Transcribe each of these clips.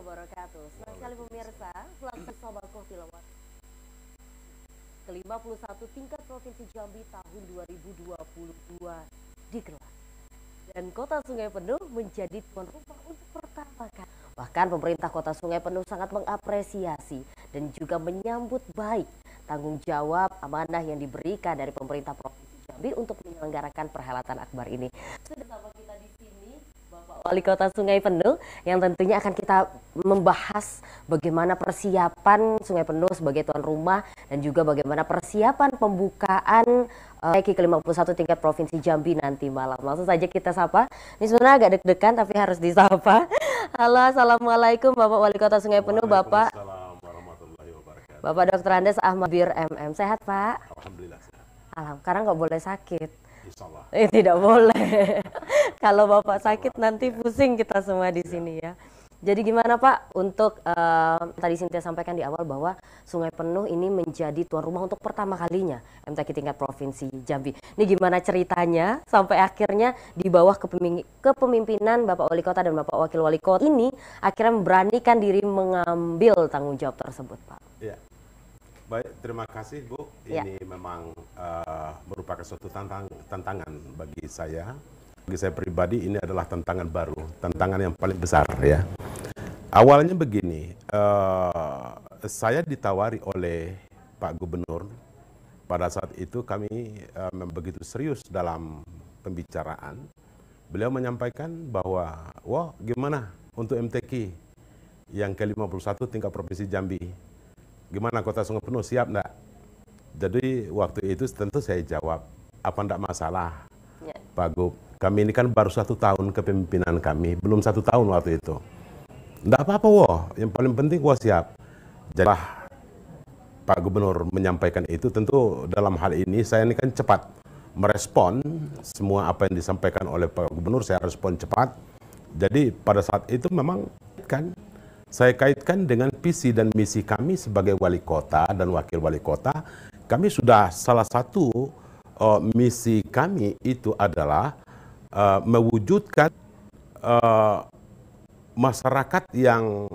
wabarakatuh. Selamat sekali pemirsa, selamat Sobat Kopi Lewat. Ke-51 tingkat Provinsi Jambi tahun 2022 digelar. Dan Kota Sungai Penuh menjadi tuan rumah untuk pertama kali. Bahkan pemerintah Kota Sungai Penuh sangat mengapresiasi dan juga menyambut baik tanggung jawab amanah yang diberikan dari pemerintah Provinsi Jambi untuk menyelenggarakan perhelatan akbar ini. Sudah sama kita di sini Wali Kota Sungai Penuh yang tentunya akan kita membahas bagaimana persiapan Sungai Penuh sebagai tuan rumah dan juga bagaimana persiapan pembukaan TEKI uh, ke-51 tingkat Provinsi Jambi nanti malam. Langsung saja kita sapa. Ini sebenarnya agak deg-degan tapi harus disapa. Halo, Assalamualaikum Bapak Wali Kota Sungai Penuh, Bapak. Bapak Dr. Andes Ahmad Bir MM. Sehat, Pak? Alhamdulillah sehat. Alhamdulillah, karena nggak boleh sakit. Eh tidak boleh. Kalau Bapak sakit nanti pusing kita semua di iya. sini ya. Jadi gimana Pak untuk uh, tadi Sintia sampaikan di awal bahwa Sungai Penuh ini menjadi tuan rumah untuk pertama kalinya mtk tingkat provinsi Jambi. Ini gimana ceritanya sampai akhirnya di bawah kepemimpinan Bapak Wali Kota dan Bapak Wakil Wali Kota ini akhirnya memberanikan diri mengambil tanggung jawab tersebut Pak. Ya. Baik, terima kasih Bu. Ya. Ini ya. memang uh, merupakan suatu tantang, tantangan bagi saya. Bagi saya pribadi ini adalah tantangan baru, tantangan yang paling besar ya. Awalnya begini, uh, saya ditawari oleh Pak Gubernur. Pada saat itu kami uh, begitu serius dalam pembicaraan. Beliau menyampaikan bahwa, wah gimana untuk MTQ yang ke-51 tingkat provinsi Jambi gimana kota sungai penuh siap enggak? Jadi waktu itu tentu saya jawab apa enggak masalah ya. Pak Gub. Kami ini kan baru satu tahun kepemimpinan kami, belum satu tahun waktu itu. Enggak apa-apa wah, yang paling penting gua siap. Jadi Pak Gubernur menyampaikan itu tentu dalam hal ini saya ini kan cepat merespon semua apa yang disampaikan oleh Pak Gubernur saya respon cepat. Jadi pada saat itu memang kan saya kaitkan dengan visi dan misi kami sebagai wali kota dan wakil wali kota. Kami sudah salah satu uh, misi kami itu adalah uh, mewujudkan uh, masyarakat yang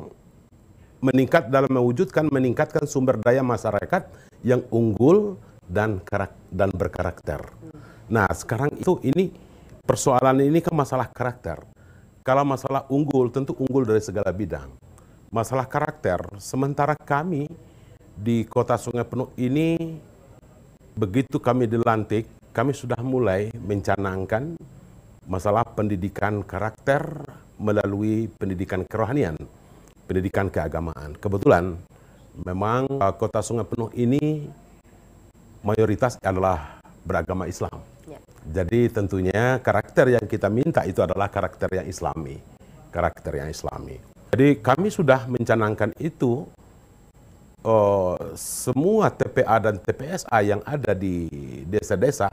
meningkat dalam mewujudkan meningkatkan sumber daya masyarakat yang unggul dan dan berkarakter. Nah, sekarang itu ini persoalan ini kan masalah karakter. Kalau masalah unggul tentu unggul dari segala bidang masalah karakter. Sementara kami di Kota Sungai Penuh ini begitu kami dilantik, kami sudah mulai mencanangkan masalah pendidikan karakter melalui pendidikan kerohanian, pendidikan keagamaan. Kebetulan memang eh, Kota Sungai Penuh ini mayoritas adalah beragama Islam. Ya. Jadi tentunya karakter yang kita minta itu adalah karakter yang Islami, karakter yang Islami. Jadi kami sudah mencanangkan itu uh, semua TPA dan TPSA yang ada di desa-desa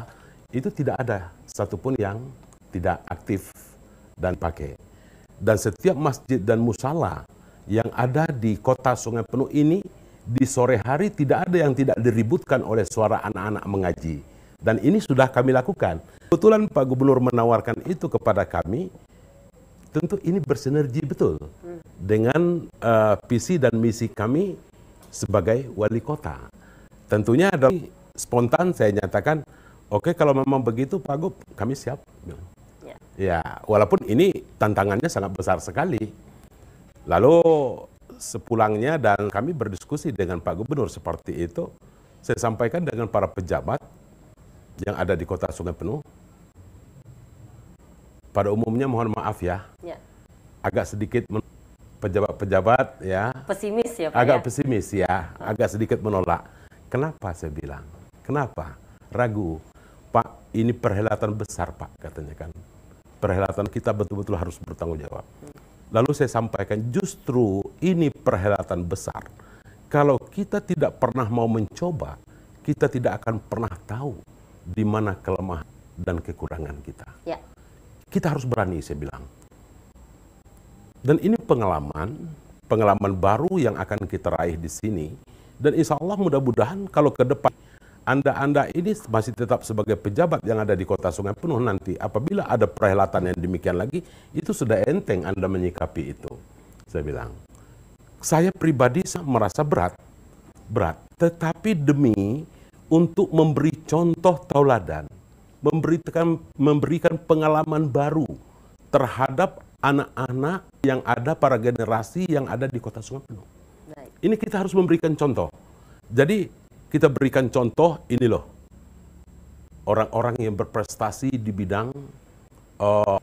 itu tidak ada satupun yang tidak aktif dan pakai. Dan setiap masjid dan musala yang ada di kota Sungai Penuh ini di sore hari tidak ada yang tidak diributkan oleh suara anak-anak mengaji. Dan ini sudah kami lakukan. Kebetulan Pak Gubernur menawarkan itu kepada kami tentu ini bersinergi betul dengan uh, visi dan misi kami sebagai wali kota. Tentunya ada spontan saya nyatakan, oke okay, kalau memang begitu Pak Gub, kami siap. Ya. ya, walaupun ini tantangannya sangat besar sekali. Lalu sepulangnya dan kami berdiskusi dengan Pak Gubernur seperti itu, saya sampaikan dengan para pejabat yang ada di kota Sungai Penuh, pada umumnya mohon maaf ya, ya. agak sedikit pejabat-pejabat ya pesimis ya Pak agak ya? pesimis ya ah. agak sedikit menolak kenapa saya bilang kenapa ragu Pak ini perhelatan besar Pak katanya kan perhelatan kita betul-betul harus bertanggung jawab hmm. lalu saya sampaikan justru ini perhelatan besar kalau kita tidak pernah mau mencoba kita tidak akan pernah tahu di mana kelemahan dan kekurangan kita ya. Kita harus berani, saya bilang. Dan ini pengalaman, pengalaman baru yang akan kita raih di sini. Dan insya Allah mudah-mudahan kalau ke depan anda-Anda ini masih tetap sebagai pejabat yang ada di kota Sungai Penuh nanti. Apabila ada perhelatan yang demikian lagi, itu sudah enteng Anda menyikapi itu. Saya bilang, saya pribadi merasa berat. Berat. Tetapi demi untuk memberi contoh tauladan memberikan memberikan pengalaman baru terhadap anak-anak yang ada para generasi yang ada di Kota Sungai Penuh. Ini kita harus memberikan contoh. Jadi kita berikan contoh ini loh. Orang-orang yang berprestasi di bidang uh,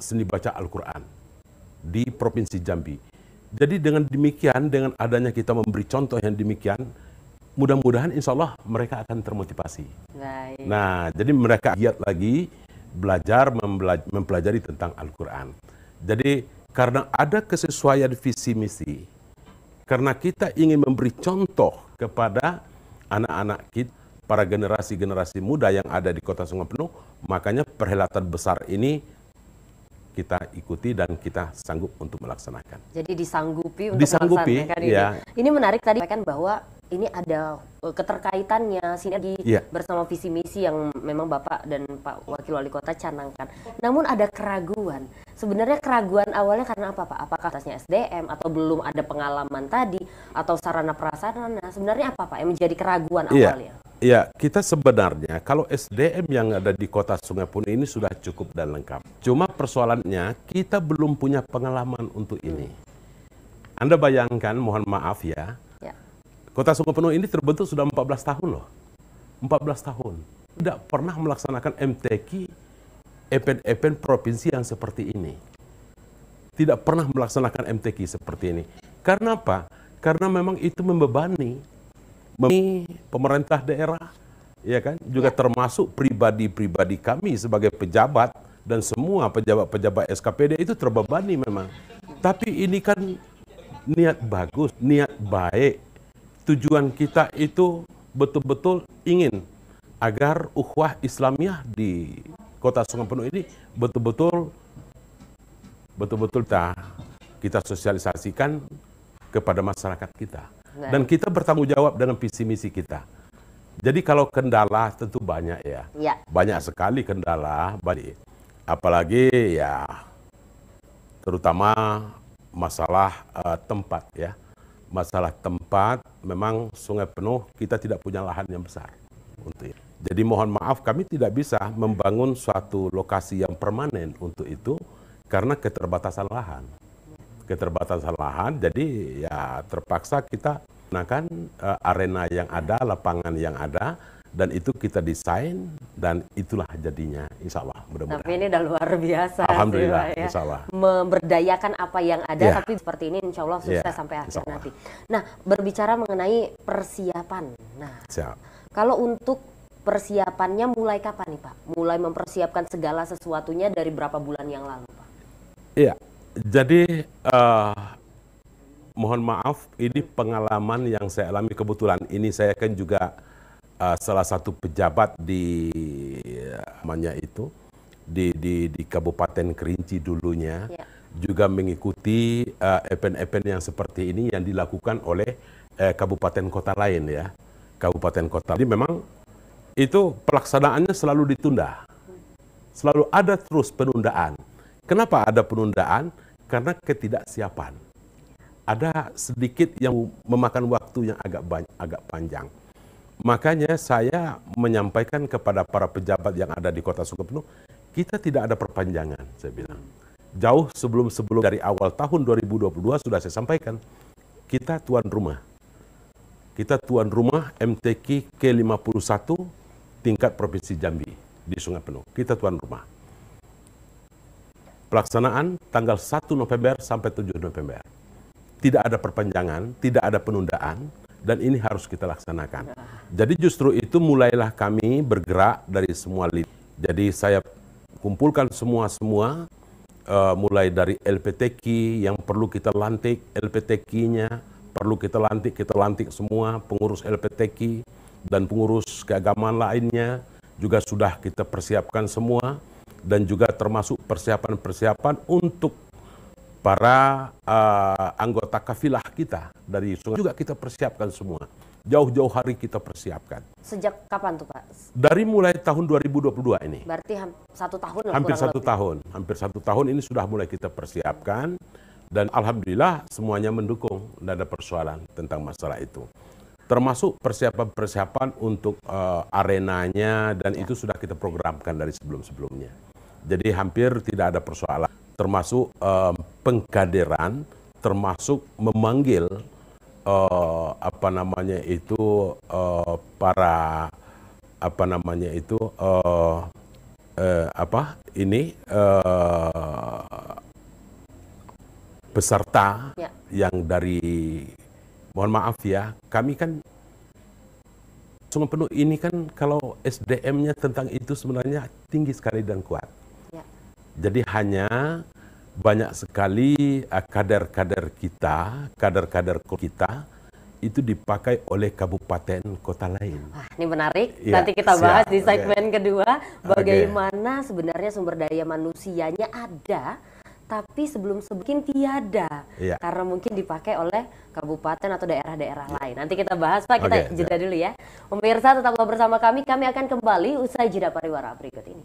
seni baca Al-Qur'an di Provinsi Jambi. Jadi dengan demikian dengan adanya kita memberi contoh yang demikian mudah-mudahan insya Allah mereka akan termotivasi. Baik. Nah, jadi mereka giat lagi belajar mempelajari tentang Al-Quran. Jadi karena ada kesesuaian visi misi, karena kita ingin memberi contoh kepada anak-anak kita, para generasi-generasi muda yang ada di Kota Sungai Penuh, makanya perhelatan besar ini kita ikuti dan kita sanggup untuk melaksanakan. Jadi disanggupi untuk disanggupi, melaksanakan ini. Ya. Ini menarik tadi kan bahwa ini ada eh, keterkaitannya sinergi yeah. bersama visi misi yang memang Bapak dan Pak Wakil Wali Kota canangkan. Namun ada keraguan. Sebenarnya keraguan awalnya karena apa Pak? Apakah atasnya SDM atau belum ada pengalaman tadi atau sarana prasarana? Sebenarnya apa Pak yang menjadi keraguan iya. awalnya? Iya, yeah. kita sebenarnya kalau SDM yang ada di Kota Sungai Pun ini sudah cukup dan lengkap. Cuma persoalannya kita belum punya pengalaman untuk ini. Anda bayangkan, mohon maaf ya, Kota Sungai Penuh ini terbentuk sudah 14 tahun loh. 14 tahun. Tidak pernah melaksanakan MTQ event-event provinsi yang seperti ini. Tidak pernah melaksanakan MTQ seperti ini. Karena apa? Karena memang itu membebani, membebani pemerintah daerah, ya kan? Juga termasuk pribadi-pribadi kami sebagai pejabat dan semua pejabat-pejabat SKPD itu terbebani memang. Tapi ini kan niat bagus, niat baik, tujuan kita itu betul-betul ingin agar ukhwah Islamiyah di kota Sungai Penuh ini betul-betul betul-betul kita, kita sosialisasikan kepada masyarakat kita. Nah. Dan kita bertanggung jawab dalam visi misi kita. Jadi kalau kendala tentu banyak ya. ya. Banyak sekali kendala, balik apalagi ya terutama masalah uh, tempat ya masalah tempat, memang sungai penuh, kita tidak punya lahan yang besar untuk itu. Jadi mohon maaf kami tidak bisa membangun suatu lokasi yang permanen untuk itu karena keterbatasan lahan. Keterbatasan lahan, jadi ya terpaksa kita gunakan uh, arena yang ada, lapangan yang ada dan itu kita desain dan itulah jadinya insya Allah mudah Tapi ini udah luar biasa. Alhamdulillah sih, ya. insya Allah. Memberdayakan apa yang ada yeah. tapi seperti ini insya Allah iya, sukses yeah, sampai akhir nanti. Nah berbicara mengenai persiapan. Nah Siap. kalau untuk persiapannya mulai kapan nih Pak? Mulai mempersiapkan segala sesuatunya dari berapa bulan yang lalu Pak? Iya, jadi uh, mohon maaf ini pengalaman yang saya alami kebetulan ini saya kan juga uh, salah satu pejabat di eh, namanya itu di di di Kabupaten Kerinci dulunya ya. juga mengikuti eh, event-event uh, yang seperti ini yang dilakukan oleh uh, kabupaten kota lain ya kabupaten kota. Jadi memang itu pelaksanaannya selalu ditunda, selalu ada terus penundaan. Kenapa ada penundaan? Karena ketidaksiapan. Ada sedikit yang memakan waktu yang agak banyak, agak panjang. Makanya saya menyampaikan kepada para pejabat yang ada di Kota Sukabumi, kita tidak ada perpanjangan, saya bilang. Jauh sebelum-sebelum dari awal tahun 2022 sudah saya sampaikan, kita tuan rumah. Kita tuan rumah MTQ k 51 tingkat Provinsi Jambi di Sungai Penuh. Kita tuan rumah. Pelaksanaan tanggal 1 November sampai 7 November. Tidak ada perpanjangan, tidak ada penundaan, dan ini harus kita laksanakan. Jadi justru itu mulailah kami bergerak dari semua lini. Jadi saya kumpulkan semua-semua uh, mulai dari LPTQ yang perlu kita lantik, LPTQ-nya perlu kita lantik, kita lantik semua pengurus LPTQ dan pengurus keagamaan lainnya juga sudah kita persiapkan semua dan juga termasuk persiapan-persiapan untuk para uh, anggota kafilah kita dari sungai juga kita persiapkan semua. Jauh-jauh hari kita persiapkan. Sejak kapan tuh Pak? Dari mulai tahun 2022 ini. Berarti ham satu tahun. Hampir satu lebih. tahun. Hampir satu tahun ini sudah mulai kita persiapkan dan alhamdulillah semuanya mendukung tidak ada persoalan tentang masalah itu. Termasuk persiapan-persiapan untuk uh, arenanya dan ya. itu sudah kita programkan dari sebelum-sebelumnya. Jadi hampir tidak ada persoalan termasuk uh, pengkaderan, termasuk memanggil uh, apa namanya itu uh, para apa namanya itu uh, uh, apa ini uh, peserta ya. yang dari mohon maaf ya kami kan sungguh Penuh ini kan kalau SDM-nya tentang itu sebenarnya tinggi sekali dan kuat. Jadi hanya banyak sekali eh, kader-kader kita, kader-kader kita itu dipakai oleh kabupaten kota lain. Wah, ini menarik. Ya, Nanti kita bahas di segmen okay. kedua bagaimana okay. sebenarnya sumber daya manusianya ada tapi sebelum sebelum tiada ya. karena mungkin dipakai oleh kabupaten atau daerah-daerah ya. lain. Nanti kita bahas Pak, kita okay, jeda ya. dulu ya. Pemirsa tetaplah bersama kami, kami akan kembali usai jeda pariwara berikut ini.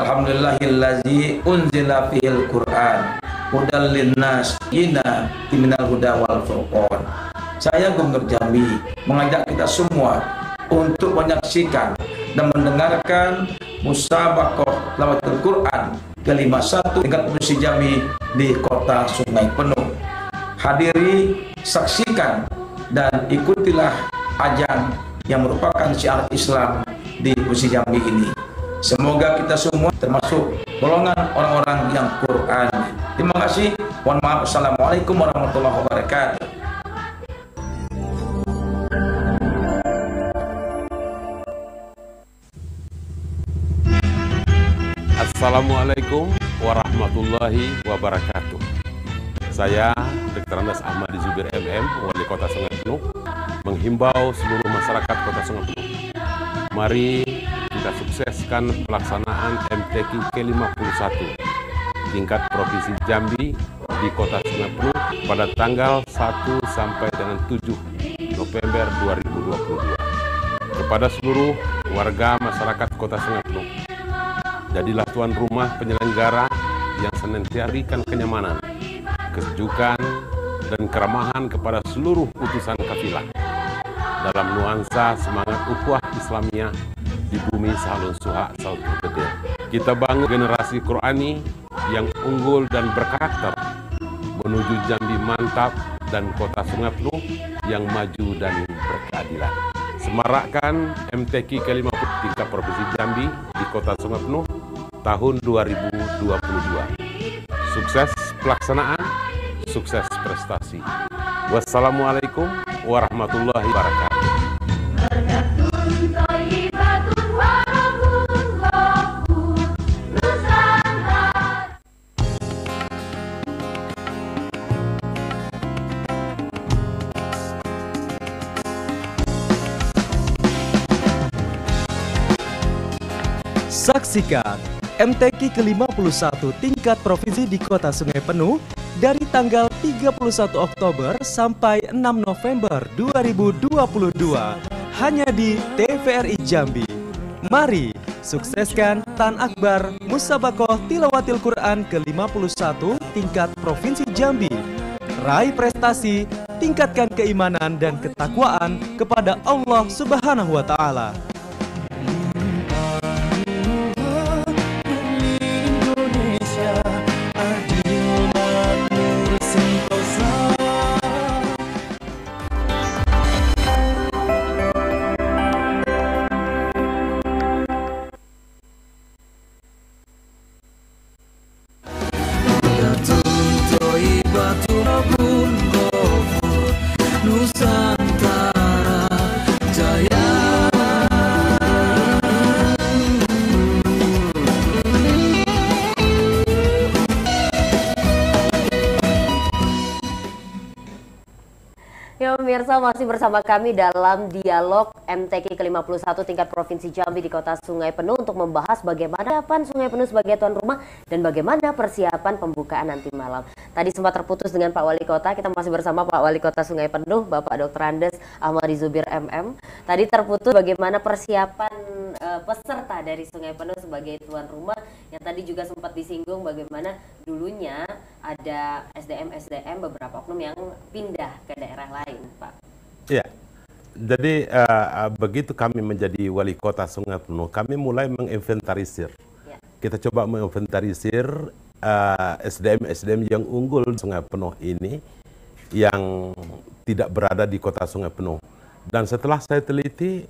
Alhamdulillahillazi unzila fil Qur'an hudal linnas ina minal huda wal furqan. Saya Gubernur Jambi mengajak kita semua untuk menyaksikan dan mendengarkan Musabakoh Lawatul Quran ke-51 tingkat Provinsi Jambi di Kota Sungai Penuh. Hadiri, saksikan dan ikutilah ajang yang merupakan syiar Islam di Provinsi Jambi ini. Semoga kita semua termasuk golongan orang-orang yang Quran. Terima kasih. Mohon maaf. Assalamualaikum warahmatullahi wabarakatuh. Assalamualaikum warahmatullahi wabarakatuh. Saya Dr. Anas Ahmad Zubir MM, Wali Kota Sungai Penuh, menghimbau seluruh masyarakat Kota Sungai Penuh. Mari kita sukseskan pelaksanaan MTQ ke-51 tingkat Provinsi Jambi di Kota Sungai pada tanggal 1 sampai dengan 7 November 2022 kepada seluruh warga masyarakat Kota Sungai Jadilah tuan rumah penyelenggara yang senantiasa berikan kenyamanan, kesejukan, dan keramahan kepada seluruh utusan kafilah dalam nuansa semangat ukhuwah Islamiyah di bumi salun suha saut pete. Kita bangun generasi Qurani yang unggul dan berkarakter menuju Jambi mantap dan kota Sungai Penuh yang maju dan berkeadilan. Semarakkan MTQ ke-53 Provinsi Jambi di Kota Sungai Penuh tahun 2022. Sukses pelaksanaan, sukses prestasi. Wassalamualaikum warahmatullahi wabarakatuh. Saksikan MTQ ke-51 tingkat provinsi di Kota Sungai Penuh dari tanggal 31 Oktober sampai 6 November 2022 hanya di TVRI Jambi. Mari sukseskan Tan Akbar Musabakoh Tilawatil Quran ke-51 tingkat provinsi Jambi. Raih prestasi, tingkatkan keimanan dan ketakwaan kepada Allah Subhanahu wa taala. Pemirsa masih bersama kami dalam dialog MTK ke-51 tingkat Provinsi Jambi di Kota Sungai Penuh untuk membahas bagaimana pan Sungai Penuh sebagai tuan rumah dan bagaimana persiapan pembukaan nanti malam. Tadi sempat terputus dengan Pak Wali Kota, kita masih bersama Pak Wali Kota Sungai Penuh, Bapak Dr. Andes Ahmad Zubir MM. Tadi terputus bagaimana persiapan eh, peserta dari Sungai Penuh sebagai tuan rumah yang tadi juga sempat disinggung bagaimana dulunya ada SDM-SDM beberapa oknum yang pindah ke daerah lain, Pak. Iya. Jadi uh, begitu kami menjadi wali kota Sungai Penuh, kami mulai menginventarisir. Ya. Kita coba menginventarisir eh, sdm SDM SDM yang unggul Sungai Penuh ini yang tidak berada di kota Sungai Penuh. Dan setelah saya teliti,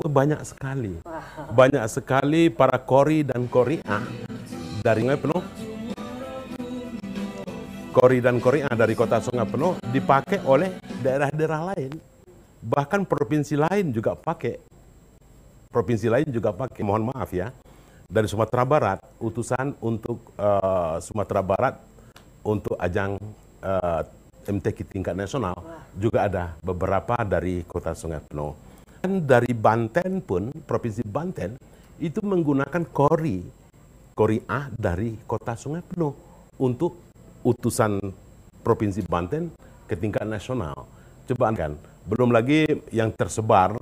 oh banyak sekali, banyak sekali para kori dan koria dari Sungai Penuh. Kori dan koria dari kota Sungai Penuh dipakai oleh daerah-daerah lain Bahkan provinsi lain juga pakai. Provinsi lain juga pakai. Mohon maaf ya. Dari Sumatera Barat, utusan untuk uh, Sumatera Barat untuk ajang uh, eh, MTQ tingkat nasional Wah. juga ada beberapa dari Kota Sungai Penuh. Dan dari Banten pun, Provinsi Banten itu menggunakan kori, kori A dari Kota Sungai Penuh untuk utusan Provinsi Banten ke tingkat nasional. Coba kan belum lagi yang tersebar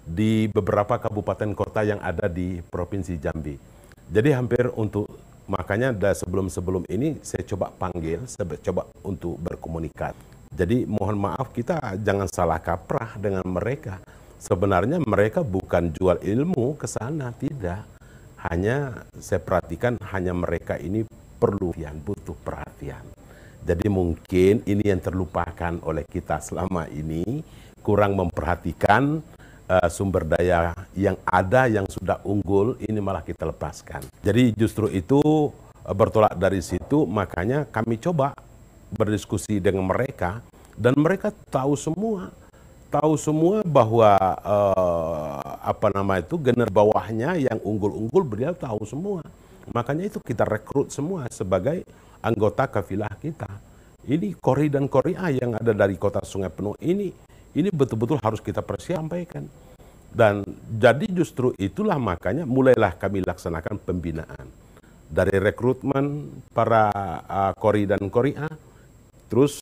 di beberapa kabupaten kota yang ada di Provinsi Jambi. Jadi hampir untuk makanya dari sebelum-sebelum ini saya coba panggil, saya coba untuk berkomunikat. Jadi mohon maaf kita jangan salah kaprah dengan mereka. Sebenarnya mereka bukan jual ilmu ke sana, tidak. Hanya saya perhatikan hanya mereka ini perlu yang butuh perhatian. Jadi mungkin ini yang terlupakan oleh kita selama ini kurang memperhatikan uh, sumber daya yang ada yang sudah unggul ini malah kita lepaskan. Jadi justru itu uh, bertolak dari situ makanya kami coba berdiskusi dengan mereka dan mereka tahu semua tahu semua bahwa uh, apa nama itu gener bawahnya yang unggul-unggul beliau tahu semua. Makanya itu kita rekrut semua sebagai anggota kafilah kita. Ini kori dan koria yang ada dari kota Sungai Penuh ini, ini betul-betul harus kita persiapkan. Dan jadi justru itulah makanya mulailah kami laksanakan pembinaan. Dari rekrutmen para uh, kori dan koria, terus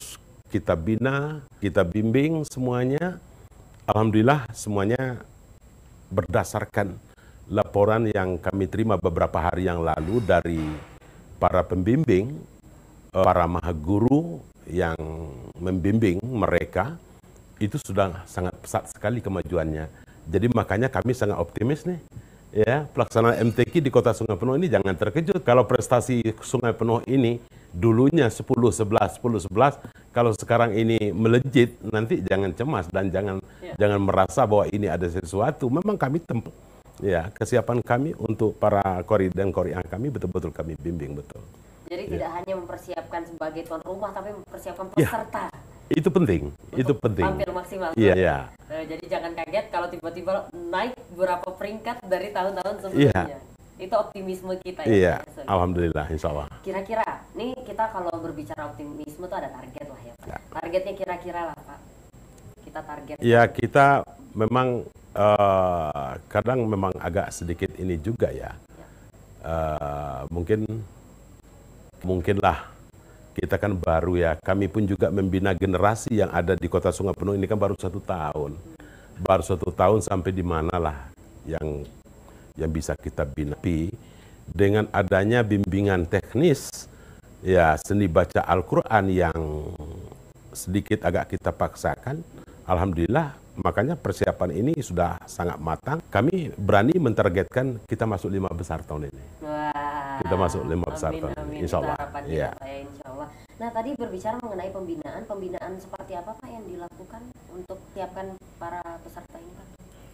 kita bina, kita bimbing semuanya. Alhamdulillah semuanya berdasarkan laporan yang kami terima beberapa hari yang lalu dari para pembimbing, eh, para maha guru yang membimbing mereka itu sudah sangat pesat sekali kemajuannya. Jadi makanya kami sangat optimis nih. Ya, pelaksanaan MTQ di Kota Sungai Penuh ini jangan terkejut kalau prestasi Sungai Penuh ini dulunya 10 11 10 11 kalau sekarang ini melejit nanti jangan cemas dan jangan ya. jangan merasa bahwa ini ada sesuatu. Memang kami tempuh. Ya, kesiapan kami untuk para kori dan yang kami betul-betul kami bimbing betul. Jadi ya. tidak hanya mempersiapkan sebagai tuan rumah, tapi mempersiapkan ya. peserta. Ya. Itu penting, Untuk itu penting. Tampil maksimal. Iya. iya. Eh, jadi jangan kaget kalau tiba-tiba naik beberapa peringkat dari tahun-tahun iya. sebelumnya. Itu optimisme kita ya, Iya. Alhamdulillah, insya Allah. Kira-kira, nih kita kalau berbicara optimisme itu ada target lah ya Pak. Ya. Targetnya kira-kira lah Pak. Kita target. Ya kita memang Eh, kadang memang agak sedikit ini juga ya. Uh, mungkin mungkinlah kita kan baru ya. Kami pun juga membina generasi yang ada di Kota Sungai Penuh ini kan baru satu tahun. Baru satu tahun sampai di manalah yang yang bisa kita bina. Tapi dengan adanya bimbingan teknis ya seni baca Al-Qur'an yang sedikit agak kita paksakan, alhamdulillah Makanya persiapan ini sudah sangat matang. Kami berani mentargetkan kita masuk lima besar tahun ini. Wah. Kita masuk lima besar tahun ini. Insya Allah. Ya. ya, insya Allah. Nah tadi berbicara mengenai pembinaan, pembinaan seperti apa Pak yang dilakukan untuk siapkan para peserta ini Pak?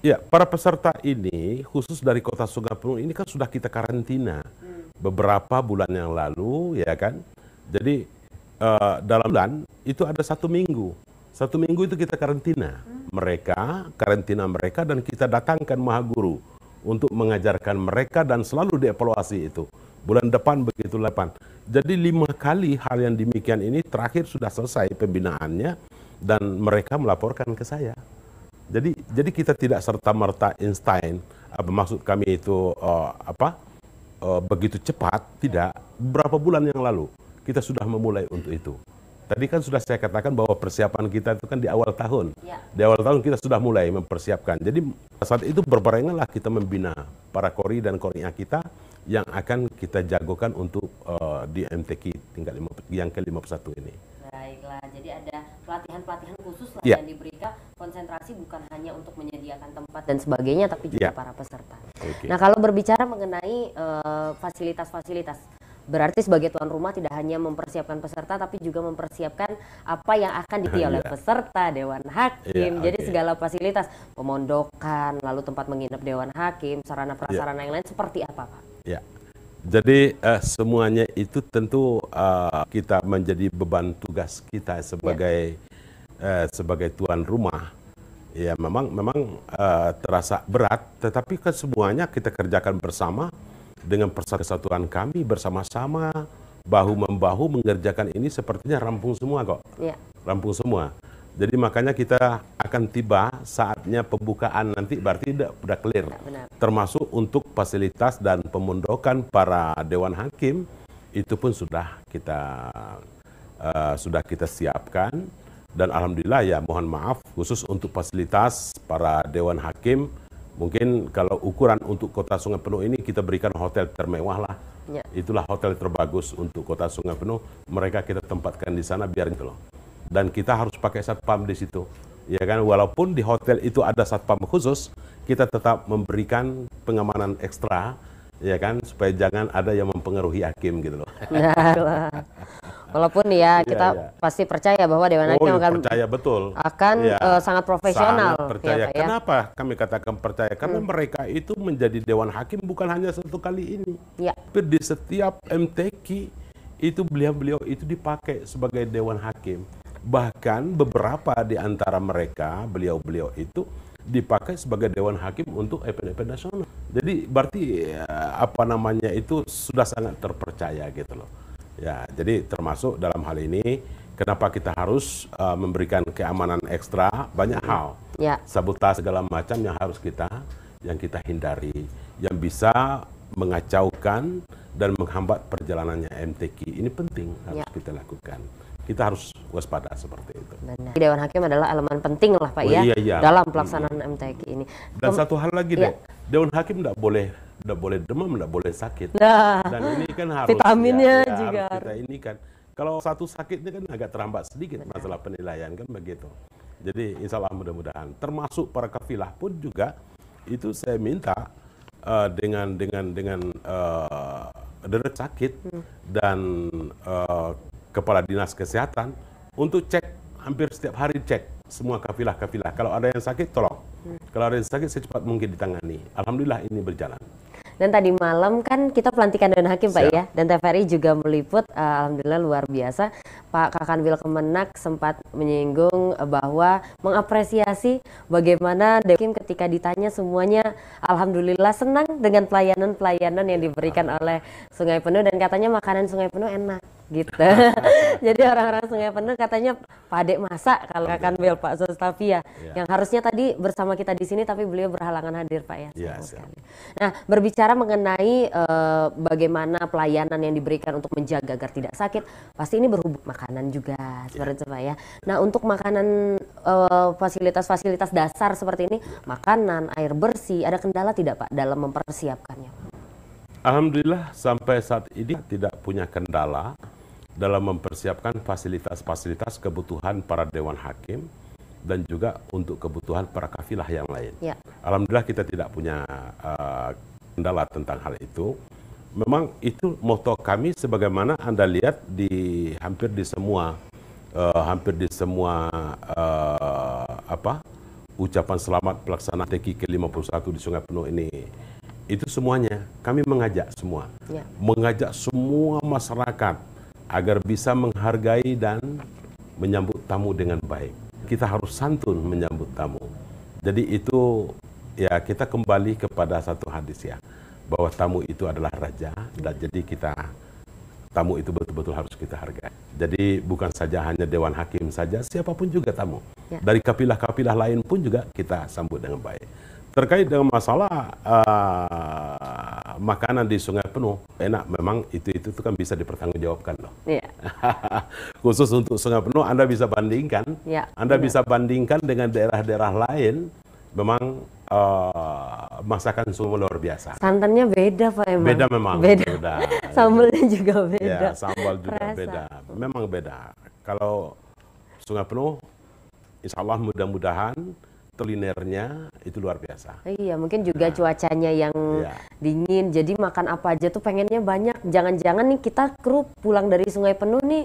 Ya, para peserta ini khusus dari Kota Penuh ini kan sudah kita karantina hmm. beberapa bulan yang lalu, ya kan? Jadi uh, dalam bulan itu ada satu minggu, satu minggu itu kita karantina. Hmm mereka, karantina mereka, dan kita datangkan Maha Guru untuk mengajarkan mereka dan selalu dievaluasi itu. Bulan depan begitu lapan Jadi lima kali hal yang demikian ini terakhir sudah selesai pembinaannya dan mereka melaporkan ke saya. Jadi jadi kita tidak serta merta Einstein, apa maksud kami itu uh, apa uh, begitu cepat tidak. Berapa bulan yang lalu kita sudah memulai untuk itu. Tadi kan sudah saya katakan bahwa persiapan kita itu kan di awal tahun. Ya. Di awal tahun kita sudah mulai mempersiapkan. Jadi saat itu berbarenganlah kita membina para kori dan korinya kita yang akan kita jagokan untuk uh, di MTQ tingkat lima, yang ke-51 ini. Baiklah, jadi ada pelatihan-pelatihan khusus lah ya. yang diberikan konsentrasi bukan hanya untuk menyediakan tempat dan sebagainya tapi juga ya. para peserta. Okay. Nah, kalau berbicara mengenai eh, fasilitas-fasilitas uh, fasilitas -fasilitas Berarti sebagai tuan rumah tidak hanya mempersiapkan peserta tapi juga mempersiapkan apa yang akan dipilih iya. oleh peserta, dewan hakim. Yeah, Jadi okay. segala fasilitas pemondokan, lalu tempat menginap dewan hakim, sarana prasarana yeah. yang lain seperti apa, Pak? Ya. Jadi uh, semuanya itu tentu uh, kita menjadi beban tugas kita sebagai yeah. Iya. uh, sebagai tuan rumah. Ya memang memang uh, terasa berat, tetapi kan semuanya kita kerjakan bersama dengan persatuan kami bersama-sama bahu membahu mengerjakan ini sepertinya rampung semua kok. Ya. Rampung semua. Jadi makanya kita akan tiba saatnya pembukaan nanti berarti tidak sudah clear. Benar. Termasuk untuk fasilitas dan pemondokan para dewan hakim itu pun sudah kita uh, sudah kita siapkan dan alhamdulillah ya mohon maaf khusus untuk fasilitas para dewan hakim Mungkin kalau ukuran untuk kota Sungai Penuh ini kita berikan hotel termewah lah. Ya. Itulah hotel terbagus untuk kota Sungai Penuh. Mereka kita tempatkan di sana biar gitu loh. Dan kita harus pakai satpam di situ. Ya kan, walaupun di hotel itu ada satpam khusus, kita tetap memberikan pengamanan ekstra, ya kan, supaya jangan ada yang mempengaruhi hakim gitu loh. Ya, Walaupun ya iya, kita ya, ya. pasti percaya bahwa Dewan oh, Hakim iya, akan percaya betul akan ya. uh, sangat profesional. Sangat percaya. Iya, ya, Kenapa kami katakan percaya? Karena hmm. mereka itu menjadi Dewan Hakim bukan hanya satu kali ini. Ya. Tapi di setiap MTQ itu beliau-beliau itu dipakai sebagai Dewan Hakim. Bahkan beberapa di antara mereka, beliau-beliau itu dipakai sebagai dewan hakim untuk event-event nasional. Jadi berarti eh, apa namanya itu sudah sangat terpercaya gitu loh. Ya, jadi termasuk dalam hal ini kenapa kita harus uh, memberikan keamanan ekstra banyak hal. Ya. Sabotase segala macam yang harus kita yang kita hindari yang bisa mengacaukan dan menghambat perjalanannya MTQ ini penting ya. harus ya. kita lakukan kita harus waspada seperti itu. Benar. Dewan Hakim adalah elemen penting lah Pak oh, ya iya, iya. dalam pelaksanaan hmm. MTQ ini. Dan Kem satu hal lagi iya. deh, Dewan Hakim tidak boleh tidak boleh demam, tidak boleh sakit. Nah, Dan ini kan harus vitaminnya ya, ya juga harus kita ini kan. Kalau satu sakit ini kan agak terambat sedikit Benar. masalah penilaian kan begitu. Jadi insya Allah mudah-mudahan. Termasuk para kafilah pun juga itu saya minta uh, dengan dengan dengan uh, deret sakit hmm. dan uh, kepala dinas kesehatan untuk cek hampir setiap hari cek semua kafilah-kafilah. Kalau ada yang sakit tolong. Hmm. Kalau ada yang sakit secepat mungkin ditangani. Alhamdulillah ini berjalan. Dan tadi malam kan kita pelantikan dan hakim Siap. Pak ya, dan TVRI juga meliput, uh, alhamdulillah luar biasa. Pak Kakanwil Kemenak sempat menyinggung bahwa mengapresiasi bagaimana Hakim ketika ditanya semuanya, alhamdulillah senang dengan pelayanan-pelayanan yang diberikan oleh Sungai Penuh dan katanya makanan Sungai Penuh enak gitu. Jadi orang-orang Sungai Penuh katanya Padek masak kalau akan Bel Pak Zostafia ya. yang harusnya tadi bersama kita di sini tapi beliau berhalangan hadir Pak ya. ya nah berbicara berbicara mengenai uh, bagaimana pelayanan yang diberikan untuk menjaga agar tidak sakit, pasti ini berhubung makanan juga iya. seperti itu, ya. Nah, untuk makanan eh, fasilitas-fasilitas uh, dasar seperti ini, makanan, air bersih, ada kendala tidak, Pak, dalam mempersiapkannya? Alhamdulillah sampai saat ini tidak punya kendala dalam mempersiapkan fasilitas-fasilitas kebutuhan para dewan hakim dan juga untuk kebutuhan para kafilah yang lain. Ya. Alhamdulillah kita tidak punya uh, kendala tentang hal itu. Memang itu moto kami sebagaimana Anda lihat di hampir di semua uh, hampir di semua uh, apa ucapan selamat pelaksanaan TKI ke-51 di Sungai Penuh ini itu semuanya kami mengajak semua ya. mengajak semua masyarakat agar bisa menghargai dan menyambut tamu dengan baik kita harus santun menyambut tamu jadi itu ya kita kembali kepada satu hadis ya bahwa tamu itu adalah raja dan jadi kita tamu itu betul-betul harus kita hargai. Jadi bukan saja hanya dewan hakim saja, siapapun juga tamu. Ya. Dari kapilah-kapilah lain pun juga kita sambut dengan baik. Terkait dengan masalah uh, makanan di Sungai Penuh, enak memang itu itu, itu kan bisa dipertanggungjawabkan loh. Ya. Khusus untuk Sungai Penuh, Anda bisa bandingkan, ya, Anda benar. bisa bandingkan dengan daerah-daerah lain. Memang Eh, masakan Solo luar biasa. Santannya beda Pak emang. Beda memang. Beda. beda. Sambalnya juga beda. Ya, sambal juga Rasa. beda. Memang beda. Kalau Sungai Penuh, insya Allah mudah-mudahan kulinernya itu luar biasa. Iya, mungkin juga nah, cuacanya yang iya. dingin, jadi makan apa aja tuh pengennya banyak. Jangan-jangan nih kita kru pulang dari Sungai Penuh nih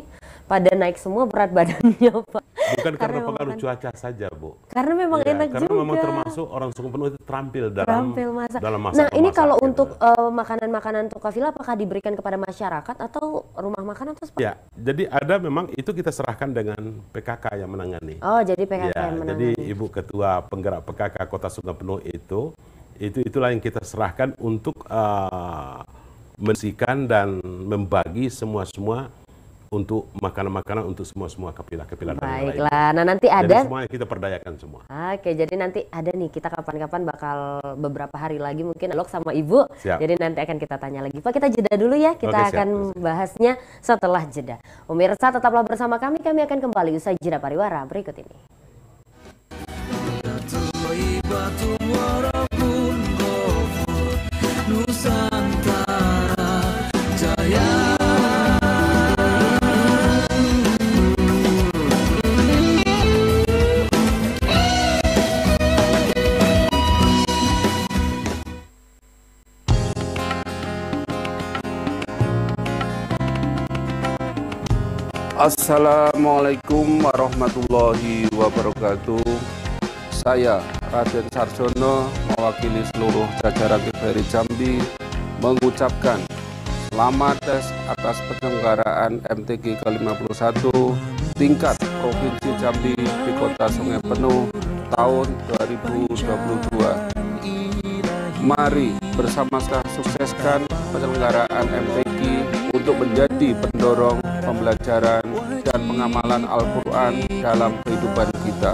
pada naik semua berat badannya, Pak. Bukan karena, karena pengaruh makan, cuaca saja, Bu. Karena memang ya, enak karena juga. Karena memang termasuk orang Sungai Penuh itu terampil dalam terampil masak. dalam nah, masak. Nah, ini kalau gitu. untuk uh, makanan-makanan untuk apakah diberikan kepada masyarakat atau rumah makan atau seperti? Ya, jadi ada memang itu kita serahkan dengan PKK yang menangani. Oh, jadi PKK ya, yang menangani. Jadi Ibu Ketua penggerak PKK Kota Sungai Penuh itu, itu itulah yang kita serahkan untuk uh, mensikan dan membagi semua-semua untuk makanan-makanan untuk semua-semua kapilah-kapilah Baiklah, nah nanti ada jadi semuanya kita perdayakan semua Oke, jadi nanti ada nih, kita kapan-kapan bakal beberapa hari lagi mungkin log sama Ibu siap. Jadi nanti akan kita tanya lagi Pak, kita jeda dulu ya, kita Oke, akan siap. bahasnya setelah jeda Pemirsa tetaplah bersama kami, kami akan kembali usai jeda pariwara berikut ini Assalamualaikum warahmatullahi wabarakatuh. Saya Raden Sarjono mewakili seluruh jajaran TVRI Jambi mengucapkan selamat atas penyelenggaraan MTG ke-51 tingkat Provinsi Jambi di Kota Sungai Penuh tahun 2022. Mari bersama-sama sukseskan penyelenggaraan MTG untuk menjadi pendorong pembelajaran dan pengamalan Al-Quran dalam kehidupan kita.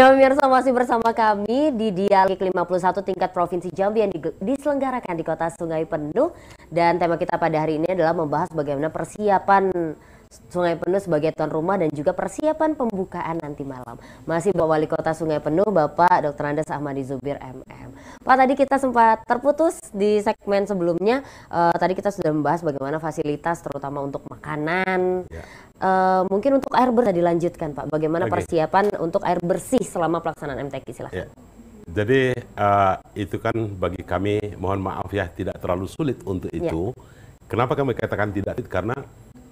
Ya pemirsa masih bersama kami di Dialog 51 tingkat Provinsi Jambi yang diselenggarakan di Kota Sungai Penuh dan tema kita pada hari ini adalah membahas bagaimana persiapan Sungai Penuh sebagai tuan rumah dan juga persiapan pembukaan nanti malam. Masih Bapak Wali Kota Sungai Penuh, Bapak Dr. Andes Ahmadi Zubir MM. Pak tadi kita sempat terputus di segmen sebelumnya. Uh, tadi kita sudah membahas bagaimana fasilitas terutama untuk makanan, ya. Eh, mungkin untuk air bersih dilanjutkan Pak, bagaimana okay. persiapan untuk air bersih selama pelaksanaan MTQ silahkan. Yeah. Jadi uh, itu kan bagi kami mohon maaf ya tidak terlalu sulit untuk ya. itu. Yeah. Kenapa kami katakan tidak sulit? Karena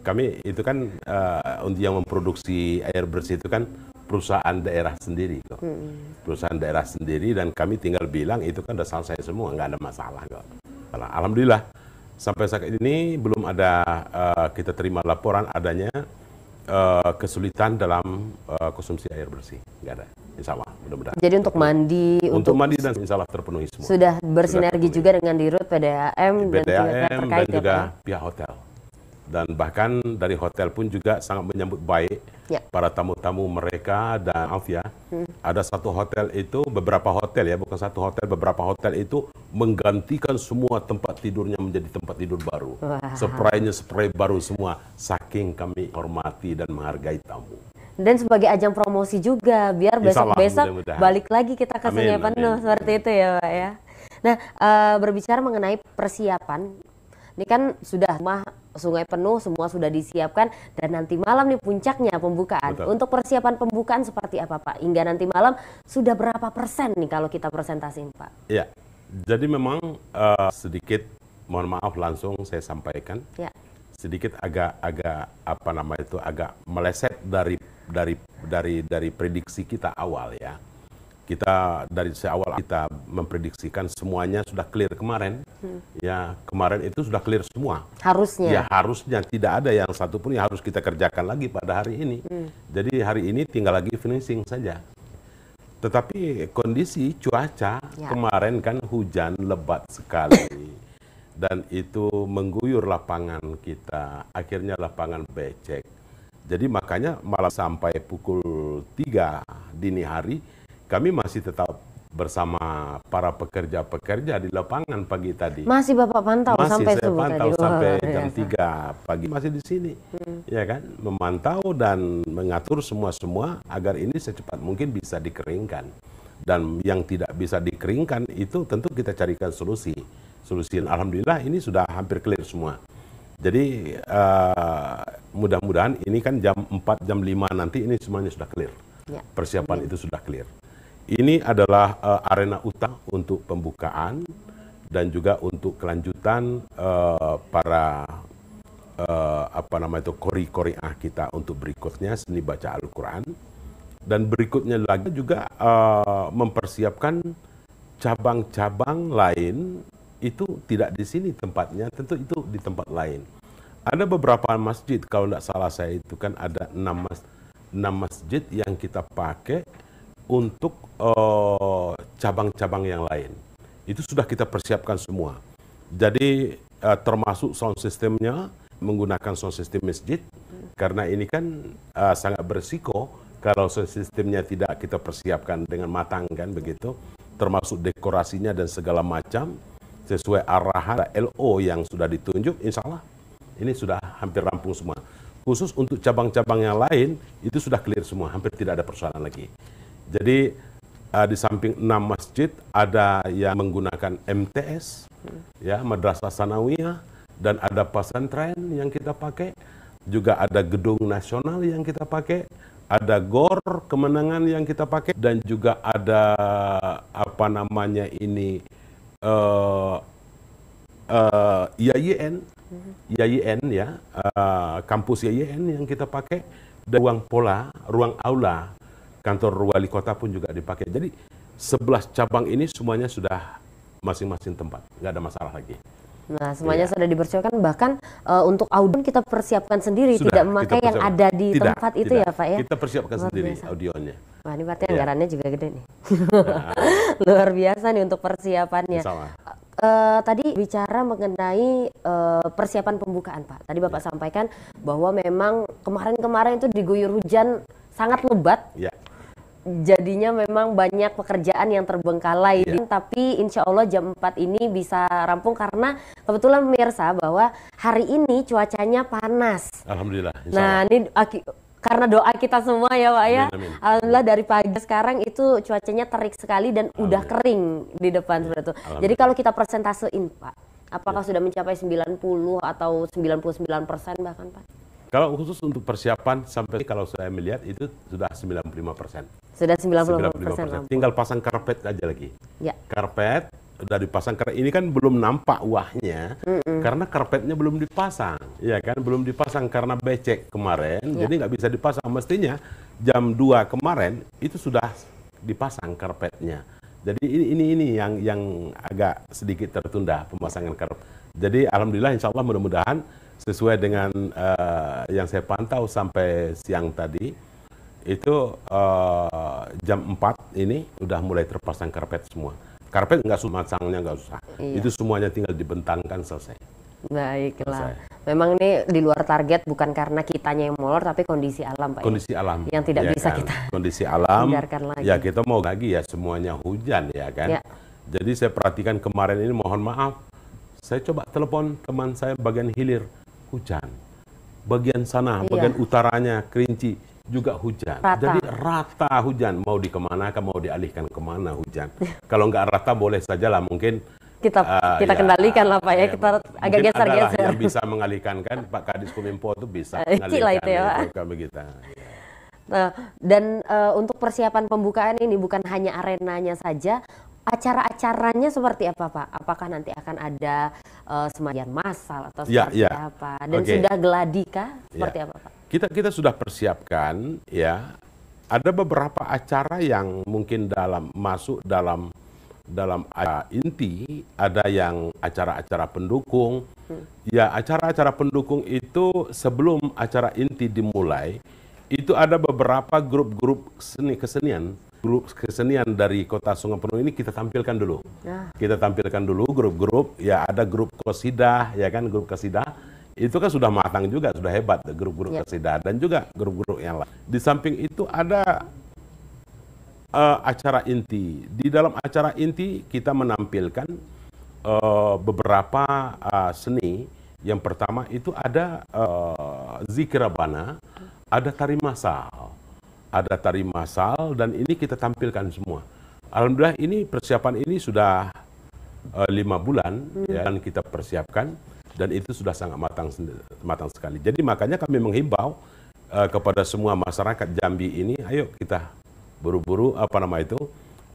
kami itu kan uh, untuk yang memproduksi air bersih itu kan perusahaan daerah sendiri kok. Hmm. Perusahaan daerah sendiri dan kami tinggal bilang itu kan sudah selesai semua nggak ada masalah kok. Alhamdulillah Sampai saat ini belum ada uh, kita terima laporan adanya uh, kesulitan dalam uh, konsumsi air bersih. Enggak ada. Insya Allah, mudah-mudahan. Jadi untuk mandi, untuk, untuk mandi dan insya Allah terpenuhi semua. Sudah bersinergi sudah juga dengan Dirut, PDAM, PDAM dan, juga dan ya, juga pihak hotel dan bahkan dari hotel pun juga sangat menyambut baik ya. para tamu-tamu mereka dan Alfia. Ya, hmm. Ada satu hotel itu beberapa hotel ya, bukan satu hotel, beberapa hotel itu menggantikan semua tempat tidurnya menjadi tempat tidur baru. Spraynya spray baru semua, saking kami hormati dan menghargai tamu. Dan sebagai ajang promosi juga, biar besok-besok balik lagi kita ke sini penuh amin. seperti itu ya, Pak ya. Nah, uh, berbicara mengenai persiapan, ini kan sudah mah sungai penuh, semua sudah disiapkan dan nanti malam nih puncaknya pembukaan. Betul. Untuk persiapan pembukaan seperti apa Pak? Hingga nanti malam sudah berapa persen nih kalau kita presentasiin Pak? Ya, jadi memang uh, sedikit mohon maaf langsung saya sampaikan. Ya. Sedikit agak-agak apa nama itu agak meleset dari dari dari dari prediksi kita awal ya kita dari seawal kita memprediksikan semuanya sudah clear kemarin. Hmm. Ya, kemarin itu sudah clear semua. Harusnya. Ya, harusnya tidak ada yang satupun yang harus kita kerjakan lagi pada hari ini. Hmm. Jadi hari ini tinggal lagi finishing saja. Tetapi kondisi cuaca ya. kemarin kan hujan lebat sekali dan itu mengguyur lapangan kita. Akhirnya lapangan becek. Jadi makanya malah sampai pukul 3 dini hari kami masih tetap bersama para pekerja-pekerja di lapangan pagi tadi. Masih Bapak pantau masih sampai saya pantau tadi. sampai oh, jam iya. tiga pagi masih di sini. Hmm. Ya kan? Memantau dan mengatur semua-semua agar ini secepat mungkin bisa dikeringkan. Dan yang tidak bisa dikeringkan itu tentu kita carikan solusi. Solusi alhamdulillah ini sudah hampir clear semua. Jadi uh, mudah-mudahan ini kan jam 4 jam 5 nanti ini semuanya sudah clear. Ya. Persiapan ya. itu sudah clear. Ini adalah uh, arena utang untuk pembukaan dan juga untuk kelanjutan uh, para uh, apa namanya itu kori-kori ah kita untuk berikutnya seni baca Al-Qur'an dan berikutnya lagi juga uh, mempersiapkan cabang-cabang lain itu tidak di sini tempatnya tentu itu di tempat lain. Ada beberapa masjid kalau tidak salah saya itu kan ada enam mas, enam masjid yang kita pakai untuk eh, cabang-cabang uh, yang lain. Itu sudah kita persiapkan semua. Jadi uh, termasuk sound systemnya menggunakan sound system masjid karena ini kan uh, sangat berisiko kalau sound systemnya tidak kita persiapkan dengan matang kan begitu termasuk dekorasinya dan segala macam sesuai arahan LO yang sudah ditunjuk insya Allah ini sudah hampir rampung semua khusus untuk cabang-cabang yang lain itu sudah clear semua hampir tidak ada persoalan lagi jadi uh, di samping enam masjid ada yang menggunakan MTS, hmm. ya Madrasah Sanawiyah dan ada pesantren yang kita pakai, juga ada gedung nasional yang kita pakai, ada gor kemenangan yang kita pakai dan juga ada apa namanya ini uh, eh, uh, eh, YIN, YIN ya, uh, kampus YIN yang kita pakai dan ruang pola, ruang aula kantor wali kota pun juga dipakai. Jadi sebelas cabang ini semuanya sudah masing-masing tempat, nggak ada masalah lagi. Nah, semuanya ya. sudah dipersiapkan bahkan uh, untuk audion kita persiapkan sendiri, sudah, tidak memakai yang ada di tidak, tempat tidak. itu ya, Pak ya. Kita persiapkan Luar sendiri biasa. audionnya. Wah, ini berarti ya. anggarannya juga gede nih. Nah. Luar biasa nih untuk persiapannya. Eh, tadi bicara mengenai uh, persiapan pembukaan Pak. Tadi Bapak ya. sampaikan bahwa memang kemarin-kemarin itu diguyur hujan sangat lebat. Ya jadinya memang banyak pekerjaan yang terbengkalai yeah. tapi insya Allah jam 4 ini bisa rampung karena kebetulan pemirsa bahwa hari ini cuacanya panas Alhamdulillah nah ini karena doa kita semua ya Pak ya. Alhamdulillah dari pagi sekarang itu cuacanya terik sekali dan udah kering di depan iya, seperti itu. Jadi kalau kita persentasein Pak, apakah yeah. sudah mencapai 90 atau 99 persen bahkan Pak? Kalau khusus untuk persiapan sampai kalau saya melihat itu sudah 95 persen. Sudah 95 persen. Tinggal pasang karpet aja lagi. Ya. Karpet udah dipasang karena ini kan belum nampak wahnya mm -mm. karena karpetnya belum dipasang ya kan belum dipasang karena becek kemarin yeah. jadi nggak bisa dipasang mestinya jam 2 kemarin itu sudah dipasang karpetnya jadi ini ini ini yang yang agak sedikit tertunda pemasangan karpet jadi alhamdulillah insya Allah mudah-mudahan sesuai dengan uh, yang saya pantau sampai siang tadi itu uh, jam 4 ini udah mulai terpasang karpet semua. Karpet nggak susah, sangnya nggak susah. Iya. Itu semuanya tinggal dibentangkan selesai. Baiklah. Selesai. Memang ini di luar target bukan karena kitanya yang molor tapi kondisi alam Pak. Ya? Kondisi alam. Yang tidak ya bisa kan? kita kondisi alam. lagi. Ya kita mau lagi ya semuanya hujan ya kan. Ya. Jadi saya perhatikan kemarin ini mohon maaf. Saya coba telepon teman saya bagian hilir hujan. Bagian sana, iya. bagian utaranya Kerinci juga hujan. Rata. Jadi rata hujan mau dikemanakan, mau dialihkan kemana hujan. Iya. Kalau nggak rata boleh saja lah mungkin kita uh, kita ya, kendalikan lah pak ya, iya, kita agak geser-geser. Yang bisa mengalihkan kan Pak Kadis Kominfo itu bisa eh, mengalihkan itu ya, pak. Gitu, kita. Iya. Nah, dan uh, untuk persiapan pembukaan ini bukan hanya arenanya saja, acara-acaranya seperti apa Pak? Apakah nanti akan ada uh, eh, semayan massal atau ya, seperti ya. apa? Dan okay. sudah geladikah, ya. seperti ya. apa Pak? Kita kita sudah persiapkan ya. Ada beberapa acara yang mungkin dalam masuk dalam dalam acara inti, ada yang acara-acara pendukung. Hmm. Ya, acara-acara pendukung itu sebelum acara inti dimulai, itu ada beberapa grup-grup seni kesenian grup kesenian dari kota Sungai Penuh ini kita tampilkan dulu. Ya. Kita tampilkan dulu grup-grup, ya ada grup kosidah, ya kan grup kosidah. Itu kan sudah matang juga, sudah hebat grup-grup ya. kosidah dan juga grup-grup yang lain. Di samping itu ada uh, acara inti. Di dalam acara inti kita menampilkan uh, beberapa uh, seni. Yang pertama itu ada uh, zikirabana ada tari masal. Ada tari masal dan ini kita tampilkan semua. Alhamdulillah ini persiapan ini sudah uh, lima bulan hmm. ya, dan kita persiapkan dan itu sudah sangat matang matang sekali. Jadi makanya kami menghimbau uh, kepada semua masyarakat Jambi ini, ayo kita buru-buru apa nama itu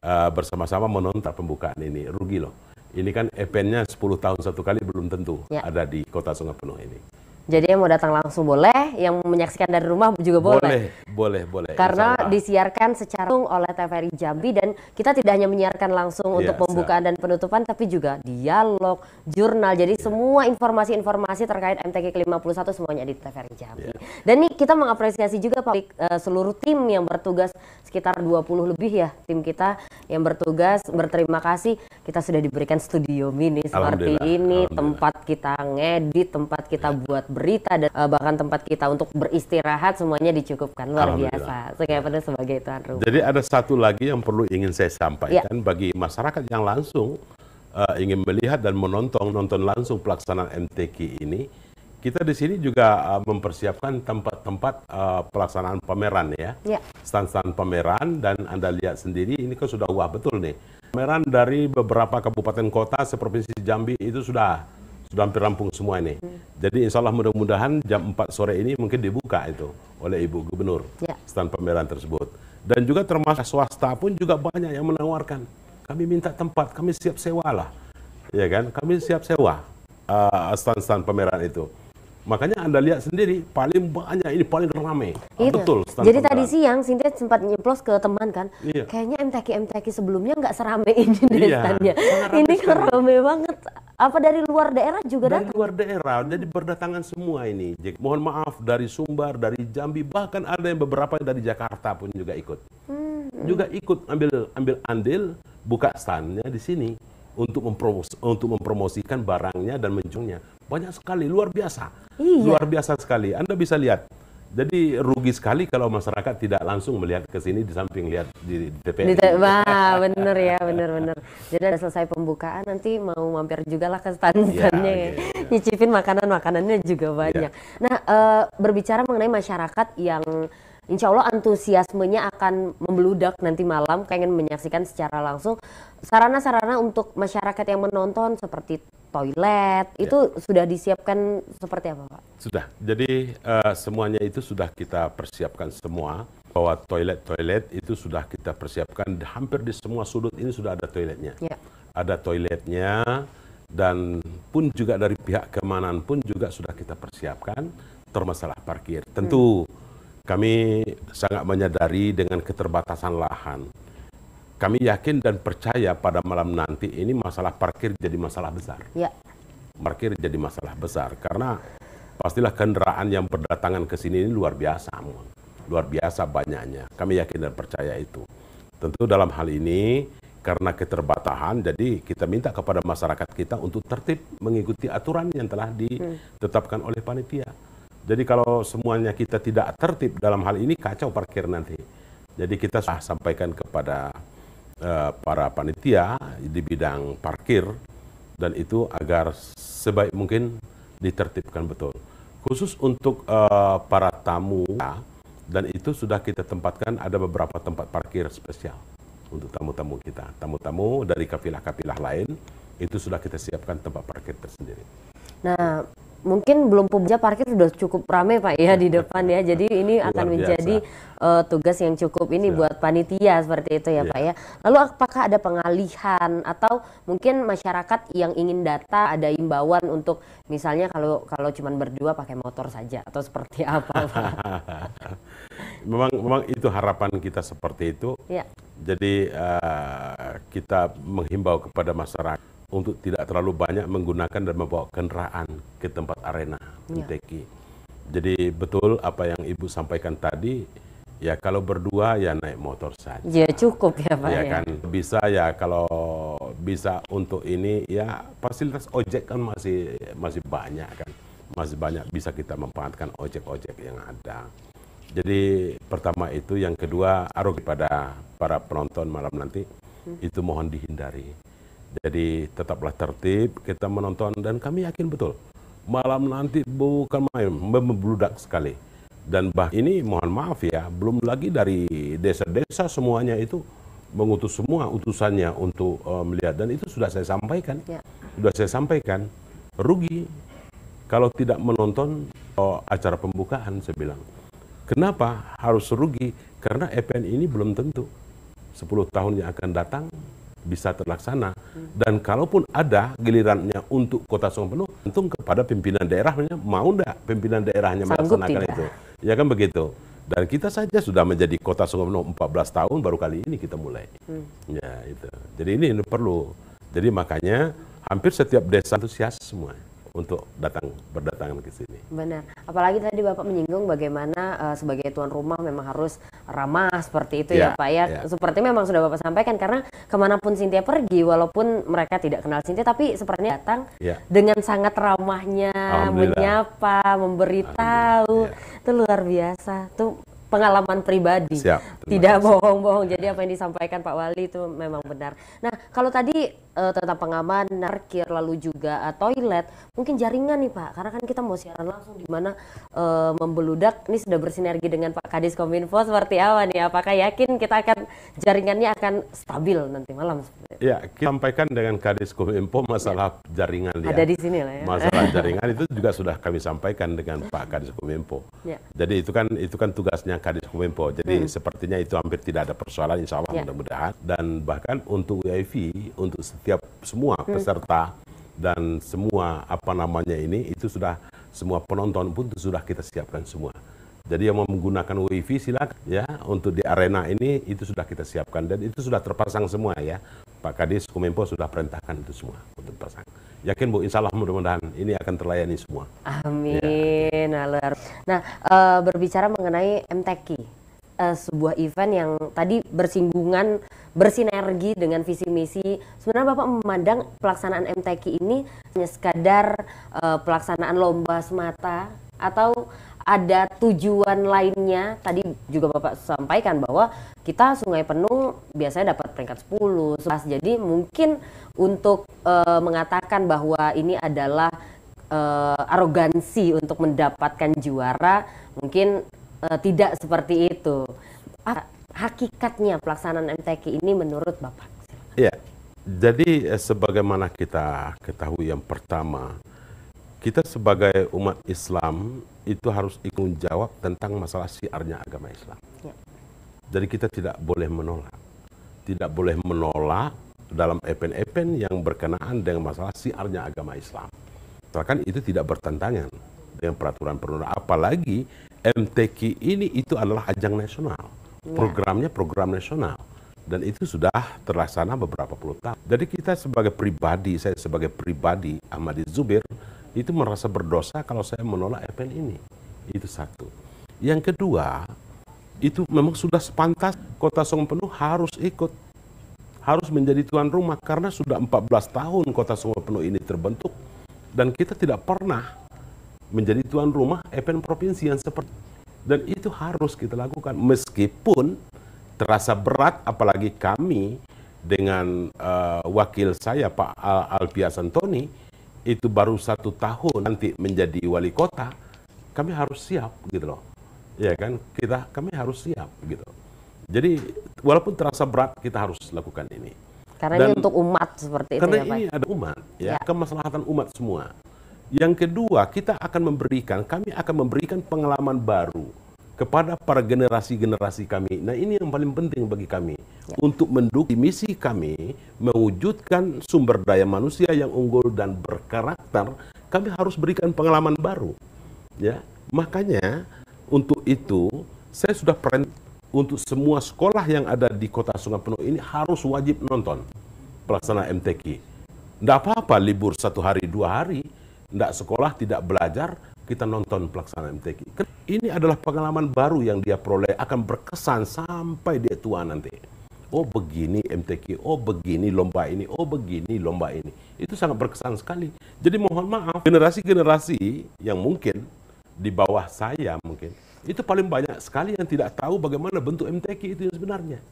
uh, bersama-sama menonton pembukaan ini. Rugi loh. Ini kan eventnya 10 tahun satu kali belum tentu ya. ada di kota Sungai Penuh ini. Jadi yang mau datang langsung boleh, yang menyaksikan dari rumah juga boleh. Boleh, boleh, boleh. Karena disiarkan secara langsung oleh TVRI Jambi dan kita tidak hanya menyiarkan langsung yeah, untuk pembukaan siap. dan penutupan, tapi juga dialog, jurnal. Jadi yeah. semua informasi-informasi terkait MTK ke-51 semuanya di TVRI Jambi. Yeah. Dan ini kita mengapresiasi juga Pak, eh, seluruh tim yang bertugas sekitar 20 lebih ya tim kita yang bertugas berterima kasih kita sudah diberikan studio mini seperti ini, tempat kita ngedit, tempat kita iya. buat berita dan uh, bahkan tempat kita untuk beristirahat semuanya dicukupkan luar biasa. Saya pada sebagai tuan rumah. Jadi ada satu lagi yang perlu ingin saya ya. sampaikan ya. bagi masyarakat yang langsung uh, ingin melihat dan menonton nonton langsung pelaksanaan MTQ ini. Kita di sini juga uh, mempersiapkan tempat-tempat uh, pelaksanaan pameran ya. ya. stand stand pameran dan Anda lihat sendiri ini kan sudah wah betul nih. Pameran dari beberapa kabupaten kota seprovinsi Jambi itu sudah sudah hampir rampung semua ini. Hmm. Jadi insya Allah mudah-mudahan jam 4 sore ini mungkin dibuka itu oleh Ibu Gubernur ya. stand pameran tersebut. Dan juga termasuk swasta pun juga banyak yang menawarkan. Kami minta tempat, kami siap sewa lah. Ya kan, kami siap sewa uh, eh, stand -stand pameran itu. Makanya Anda lihat sendiri paling banyak ini paling ramai. Iya. Betul. Stand Jadi tadi siang Sintia sempat nyeplos ke teman kan. Iya. Kayaknya MTK MTK sebelumnya nggak seramai ini deh iya. standnya. Ini kan ramai banget. Apa dari luar daerah juga dari datang? Dari luar daerah, jadi berdatangan semua ini. Jadi, Mohon maaf dari Sumbar, dari Jambi, bahkan ada yang beberapa dari Jakarta pun juga ikut. Hmm. Juga ikut ambil ambil andil buka standnya di sini untuk mempromos untuk mempromosikan barangnya dan menjualnya banyak sekali, luar biasa. Iya. Luar biasa sekali. Anda bisa lihat. Jadi rugi sekali kalau masyarakat tidak langsung melihat ke sini di samping lihat di DPR. Wah, bener ya, bener bener. Jadi ada selesai pembukaan nanti mau mampir juga lah ke stand-standnya ya. ya. ya. Nyicipin makanan makanannya juga ya. banyak. Ya. Nah, e, berbicara mengenai masyarakat yang insya Allah antusiasmenya akan membeludak nanti malam Kayaknya menyaksikan secara langsung sarana-sarana untuk masyarakat yang menonton seperti toilet ya. itu sudah disiapkan seperti apa Pak? Sudah. Jadi uh, semuanya itu sudah kita persiapkan semua bahwa toilet-toilet itu sudah kita persiapkan hampir di semua sudut ini sudah ada toiletnya. Ya. Ada toiletnya dan pun juga dari pihak keamanan pun juga sudah kita persiapkan termasalah parkir. Tentu hmm kami sangat menyadari dengan keterbatasan lahan. Kami yakin dan percaya pada malam nanti ini masalah parkir jadi masalah besar. Ya. Parkir jadi masalah besar karena pastilah kendaraan yang berdatangan ke sini ini luar biasa, luar biasa banyaknya. Kami yakin dan percaya itu. Tentu dalam hal ini karena keterbatasan, jadi kita minta kepada masyarakat kita untuk tertib mengikuti aturan yang telah hmm. ditetapkan oleh panitia jadi kalau semuanya kita tidak tertib dalam hal ini kacau parkir nanti. Jadi kita sudah sampaikan kepada uh, para panitia di bidang parkir dan itu agar sebaik mungkin ditertibkan betul. Khusus untuk uh, para tamu dan itu sudah kita tempatkan ada beberapa tempat parkir spesial untuk tamu-tamu kita. Tamu-tamu dari kafilah-kafilah lain itu sudah kita siapkan tempat parkir tersendiri. Nah, mungkin belum punya parkir sudah cukup ramai pak ya di depan ya jadi ini Luar akan menjadi uh, tugas yang cukup ini ya. buat panitia seperti itu ya, ya pak iya. ya lalu apakah ada pengalihan atau mungkin masyarakat yang ingin data ada imbauan untuk misalnya kalau kalau cuma berdua pakai motor saja atau seperti apa pak memang memang itu harapan kita seperti itu ya. jadi uh, kita menghimbau kepada masyarakat untuk tidak terlalu banyak menggunakan dan membawa kendaraan ke tempat arena MTQ. Ya. Jadi betul apa yang Ibu sampaikan tadi, ya kalau berdua ya naik motor saja. Ya cukup ya Pak. Ya, ya. kan bisa ya kalau bisa untuk ini ya fasilitas ojek kan masih masih banyak kan. Masih banyak bisa kita memanfaatkan ojek-ojek yang ada. Jadi pertama itu, yang kedua aruh kepada para penonton malam nanti hmm. itu mohon dihindari jadi tetaplah tertib, kita menonton dan kami yakin betul malam nanti bukan main membludak sekali. Dan bah ini mohon maaf ya, belum lagi dari desa-desa semuanya itu mengutus semua utusannya untuk uh, melihat dan itu sudah saya sampaikan. Ya. Sudah saya sampaikan rugi kalau tidak menonton uh, acara pembukaan saya bilang. Kenapa harus rugi? Karena event ini belum tentu 10 tahun yang akan datang bisa terlaksana dan kalaupun ada gilirannya untuk kota penuh tentu kepada pimpinan daerahnya mau enggak pimpinan daerahnya Sanggup melaksanakan tidak. itu ya kan begitu dan kita saja sudah menjadi kota penuh 14 tahun baru kali ini kita mulai hmm. ya itu jadi ini, ini perlu jadi makanya hampir setiap desa antusias semua untuk datang berdatangan ke sini. Benar. Apalagi tadi Bapak menyinggung bagaimana uh, sebagai tuan rumah memang harus ramah seperti itu ya, ya Pak ya. Yeah. Seperti memang sudah Bapak sampaikan karena kemanapun Cynthia pergi walaupun mereka tidak kenal Cynthia tapi sepertinya datang yeah. dengan sangat ramahnya, menyapa, memberi memberitahu. Ya. Itu luar biasa. Tuh pengalaman pribadi. Siap, Tidak bohong-bohong. Jadi apa yang disampaikan Pak Wali itu memang benar. Nah, kalau tadi uh, tentang pengaman, parkir, lalu juga uh, toilet, mungkin jaringan nih Pak, karena kan kita mau siaran langsung di mana uh, membeludak. Ini sudah bersinergi dengan Pak Kadis Kominfo seperti apa nih? Apakah yakin kita akan jaringannya akan stabil nanti malam? Ya, kita sampaikan dengan Kadis Kominfo masalah ya. jaringan ya. di sini lah ya. Masalah jaringan itu juga sudah kami sampaikan dengan Pak Kadis Kominfo. Ya. Jadi itu kan itu kan tugasnya Kadis Kominfo. Jadi hmm. sepertinya itu hampir tidak ada persoalan insya Allah yeah. mudah-mudahan. Dan bahkan untuk UIV, untuk setiap semua hmm. peserta dan semua apa namanya ini, itu sudah semua penonton pun itu sudah kita siapkan semua. Jadi yang mau menggunakan UIV silakan ya untuk di arena ini itu sudah kita siapkan dan itu sudah terpasang semua ya. Pak Kadis Kominfo sudah perintahkan itu semua untuk pasang yakin bu insya Allah mudah-mudahan ini akan terlayani semua. Amin. Ya. Nah, eh, berbicara mengenai MTQ, eh, sebuah event yang tadi bersinggungan, bersinergi dengan visi misi. Sebenarnya Bapak memandang pelaksanaan MTQ ini hanya sekadar eh, pelaksanaan lomba semata atau ada tujuan lainnya tadi juga Bapak sampaikan bahwa kita Sungai Penuh biasanya dapat peringkat 10 11 jadi mungkin untuk uh, mengatakan bahwa ini adalah uh, arogansi untuk mendapatkan juara mungkin uh, tidak seperti itu Apa, ah, hakikatnya pelaksanaan MTK ini menurut Bapak Iya jadi sebagaimana kita ketahui yang pertama kita sebagai umat Islam itu harus ikut jawab tentang masalah siarnya agama Islam. Ya. Jadi kita tidak boleh menolak. Tidak boleh menolak dalam event-event yang berkenaan dengan masalah siarnya agama Islam. Bahkan itu tidak bertentangan dengan peraturan perundang. Apalagi MTQ ini itu adalah ajang nasional. Ya. Programnya program nasional. Dan itu sudah terlaksana beberapa puluh tahun. Jadi kita sebagai pribadi, saya sebagai pribadi, Ahmadi Zubir, itu merasa berdosa kalau saya menolak FN ini. Itu satu. Yang kedua, itu memang sudah sepantas kota Penuh harus ikut harus menjadi tuan rumah karena sudah 14 tahun kota Penuh ini terbentuk dan kita tidak pernah menjadi tuan rumah event provinsi yang seperti dan itu harus kita lakukan meskipun terasa berat apalagi kami dengan uh, wakil saya Pak Al Antoni itu baru satu tahun nanti menjadi wali kota, kami harus siap gitu loh. Ya kan, kita kami harus siap gitu. Jadi walaupun terasa berat, kita harus lakukan ini. Karena Dan, ini untuk umat seperti itu. Karena ya, Pak? ini ya? ada umat, ya, ya kemaslahatan umat semua. Yang kedua, kita akan memberikan, kami akan memberikan pengalaman baru kepada para generasi-generasi kami. Nah ini yang paling penting bagi kami ya. untuk mendukung misi kami mewujudkan sumber daya manusia yang unggul dan berkarakter, kami harus berikan pengalaman baru. Ya, makanya untuk itu saya sudah perintah untuk semua sekolah yang ada di Kota Sungai Penuh ini harus wajib nonton pelaksana MTQ. Tidak apa-apa libur satu hari dua hari, tidak sekolah tidak belajar, kita nonton pelaksana MTQ. Ini adalah pengalaman baru yang dia peroleh akan berkesan sampai dia tua nanti oh begini MTQ, oh begini lomba ini, oh begini lomba ini. Itu sangat berkesan sekali. Jadi mohon maaf, generasi-generasi yang mungkin di bawah saya mungkin, itu paling banyak sekali yang tidak tahu bagaimana bentuk MTQ itu sebenarnya.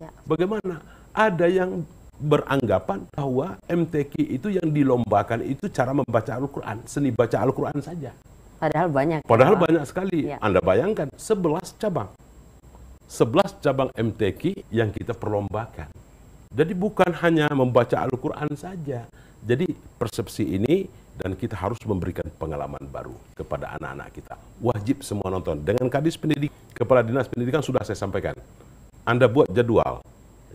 Ya. Bagaimana? Ada yang beranggapan bahwa MTQ itu yang dilombakan itu cara membaca Al-Quran, seni baca Al-Quran saja. Padahal banyak. Padahal ya. banyak sekali. Ya. Anda bayangkan, 11 cabang. 11 cabang MTQ yang kita perlombakan. Jadi bukan hanya membaca Al-Quran saja. Jadi persepsi ini dan kita harus memberikan pengalaman baru kepada anak-anak kita. Wajib semua nonton. Dengan Kadis Pendidik, Kepala Dinas Pendidikan sudah saya sampaikan. Anda buat jadwal,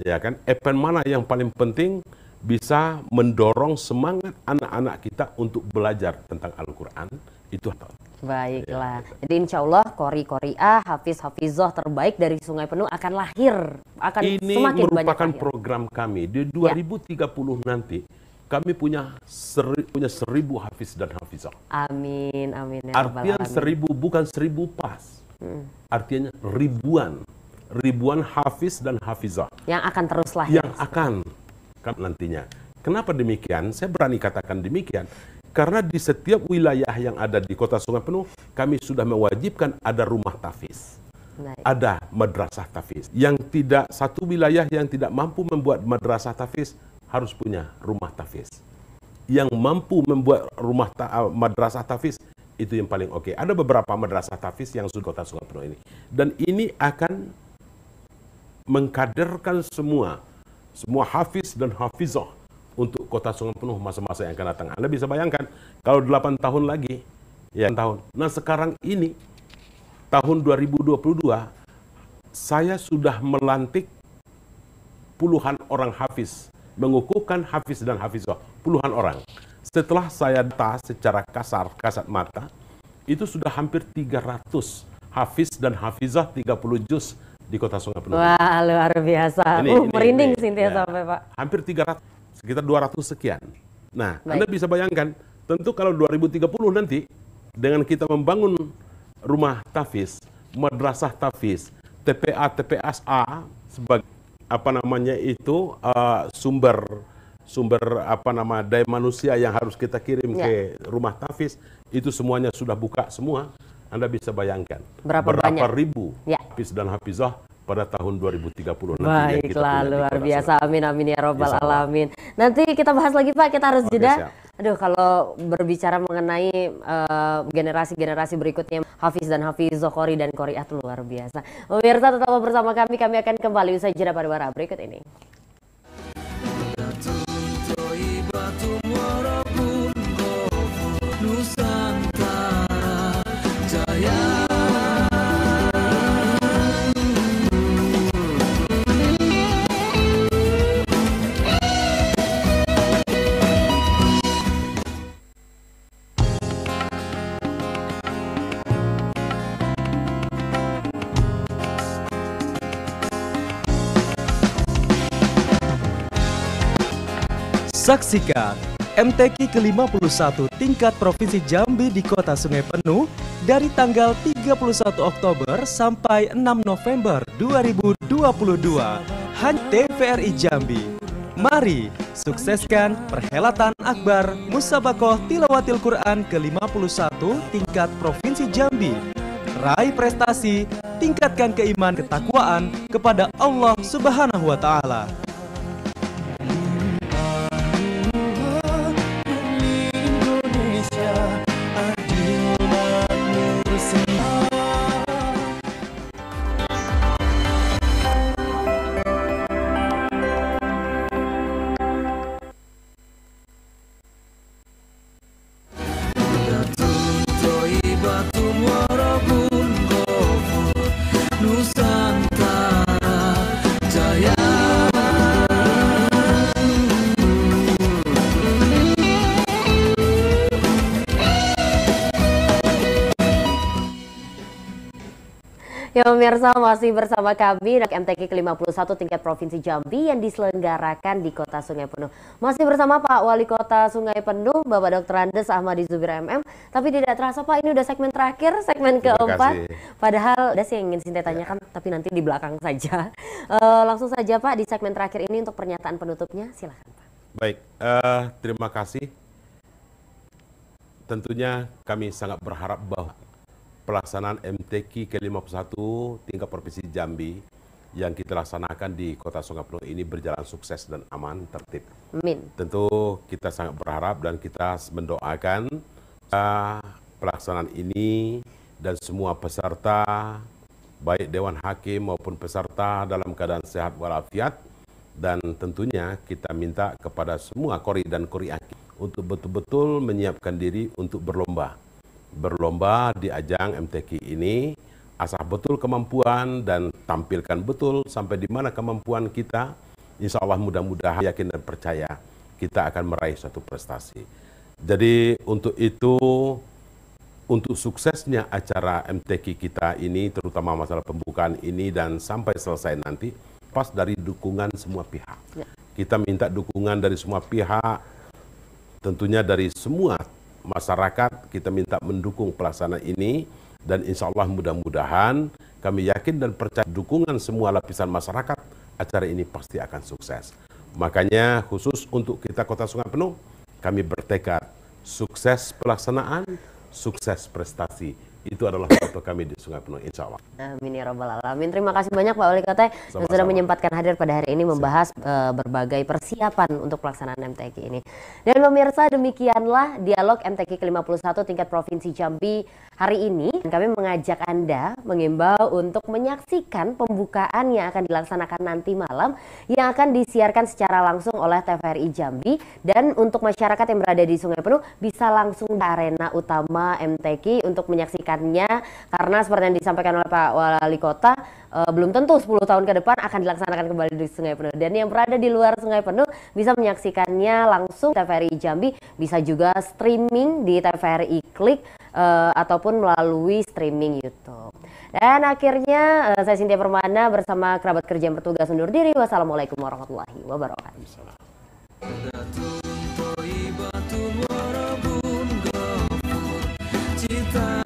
ya kan? Event mana yang paling penting bisa mendorong semangat anak-anak kita untuk belajar tentang Al-Quran itu Baiklah. Ya. Jadi insya Allah kori koria hafiz hafizoh terbaik dari Sungai Penuh akan lahir, akan Ini semakin merupakan banyak program lahir. kami di 2030 ya. nanti kami punya seri, punya seribu hafiz dan hafizah. Amin, amin. Ya Artian seribu bukan seribu pas. Hmm. Artinya ribuan, ribuan hafiz dan hafizah. Yang akan terus lahir. Yang akan kan, nantinya. Kenapa demikian? Saya berani katakan demikian karena di setiap wilayah yang ada di kota Sungai Penuh, kami sudah mewajibkan ada rumah tafis. Baik. Ada madrasah tafis. Yang tidak, satu wilayah yang tidak mampu membuat madrasah tafis, harus punya rumah tafis. Yang mampu membuat rumah ta eh, madrasah tafis, itu yang paling oke. Okay. Ada beberapa madrasah tafis yang sudah kota Sungai Penuh ini. Dan ini akan mengkaderkan semua, semua hafiz dan hafizah untuk kota Sungai Penuh masa-masa yang akan datang. Anda bisa bayangkan kalau 8 tahun lagi, ya tahun. Nah sekarang ini tahun 2022 saya sudah melantik puluhan orang hafiz, mengukuhkan hafiz dan hafizah, puluhan orang. Setelah saya data secara kasar, kasat mata, itu sudah hampir 300 hafiz dan hafizah 30 juz di Kota Sungai Penuh. Wah, luar biasa. Ini, uh, ini, merinding sih Sintia ya. sampai, Pak. Hampir 300 sekitar 200 sekian. Nah, Baik. Anda bisa bayangkan, tentu kalau 2030 nanti dengan kita membangun rumah tafis, madrasah tafis, TPA TPSA sebagai apa namanya itu uh, sumber sumber apa nama daya manusia yang harus kita kirim ya. ke rumah tafis itu semuanya sudah buka semua. Anda bisa bayangkan berapa, berapa ribu ya. hafiz dan hafizah pada tahun 2030 nanti. Baiklah, luar biasa. Amin, amin ya robbal ya, alamin. Nanti kita bahas lagi Pak, kita harus jeda. Siap. Aduh, kalau berbicara mengenai eh, generasi-generasi uh, berikutnya, Hafiz dan Hafiz, Zohori dan Koriat luar biasa. Pemirsa tetap bersama kami, kami akan kembali usai jeda pada berikut ini. Saksikan MTQ ke-51 tingkat Provinsi Jambi di Kota Sungai Penuh dari tanggal 31 Oktober sampai 6 November 2022 hanya TVRI Jambi. Mari sukseskan perhelatan akbar Musabakoh Tilawatil Quran ke-51 tingkat Provinsi Jambi. Raih prestasi, tingkatkan keiman ketakwaan kepada Allah Subhanahu wa taala. Pemirsa masih bersama kami NAK MTQ ke-51 tingkat Provinsi Jambi yang diselenggarakan di Kota Sungai Penuh. Masih bersama Pak Wali Kota Sungai Penuh, Bapak Dr. Andes Ahmadi Zubir MM. Tapi tidak terasa Pak, ini udah segmen terakhir, segmen keempat. Padahal ada sih yang ingin Sinta iya. tanyakan, ya. tapi nanti di belakang saja. Uh, langsung saja Pak, di segmen terakhir ini untuk pernyataan penutupnya, silahkan Pak. Baik, uh, terima kasih. Tentunya kami sangat berharap bahwa pelaksanaan MTQ ke-51 tingkat provinsi Jambi yang kita laksanakan di Kota Sungai Penuh ini berjalan sukses dan aman tertib. Amin. Tentu kita sangat berharap dan kita mendoakan uh, pelaksanaan ini dan semua peserta baik dewan hakim maupun peserta dalam keadaan sehat walafiat dan tentunya kita minta kepada semua kori dan kori untuk betul-betul menyiapkan diri untuk berlomba berlomba di ajang MTQ ini asah betul kemampuan dan tampilkan betul sampai di mana kemampuan kita. Insya Allah mudah-mudahan yakin dan percaya kita akan meraih suatu prestasi. Jadi untuk itu, untuk suksesnya acara MTQ kita ini, terutama masalah pembukaan ini dan sampai selesai nanti, pas dari dukungan semua pihak. Ya. Kita minta dukungan dari semua pihak, tentunya dari semua masyarakat kita minta mendukung pelaksana ini dan insya Allah mudah-mudahan kami yakin dan percaya dukungan semua lapisan masyarakat acara ini pasti akan sukses. Makanya khusus untuk kita Kota Sungai Penuh kami bertekad sukses pelaksanaan, sukses prestasi itu adalah foto kami di Sungai Penuh, insya Allah. Amin ya Rabbal Alamin. Terima kasih banyak Pak Wali Kota yang sudah menyempatkan hadir pada hari ini membahas eh, berbagai persiapan untuk pelaksanaan MTQ ini. Dan pemirsa demikianlah dialog MTQ ke-51 tingkat Provinsi Jambi Hari ini kami mengajak Anda mengimbau untuk menyaksikan pembukaan yang akan dilaksanakan nanti malam yang akan disiarkan secara langsung oleh TVRI Jambi dan untuk masyarakat yang berada di Sungai Penuh bisa langsung ke arena utama MTQ untuk menyaksikannya karena seperti yang disampaikan oleh Pak Wali Kota uh, belum tentu 10 tahun ke depan akan dilaksanakan kembali di Sungai Penuh. Dan yang berada di luar Sungai Penuh bisa menyaksikannya langsung TVRI Jambi, bisa juga streaming di TVRI Klik uh, ataupun melalui streaming YouTube. Dan akhirnya uh, saya Sintia Permana bersama kerabat kerja yang bertugas undur diri. Wassalamualaikum warahmatullahi wabarakatuh.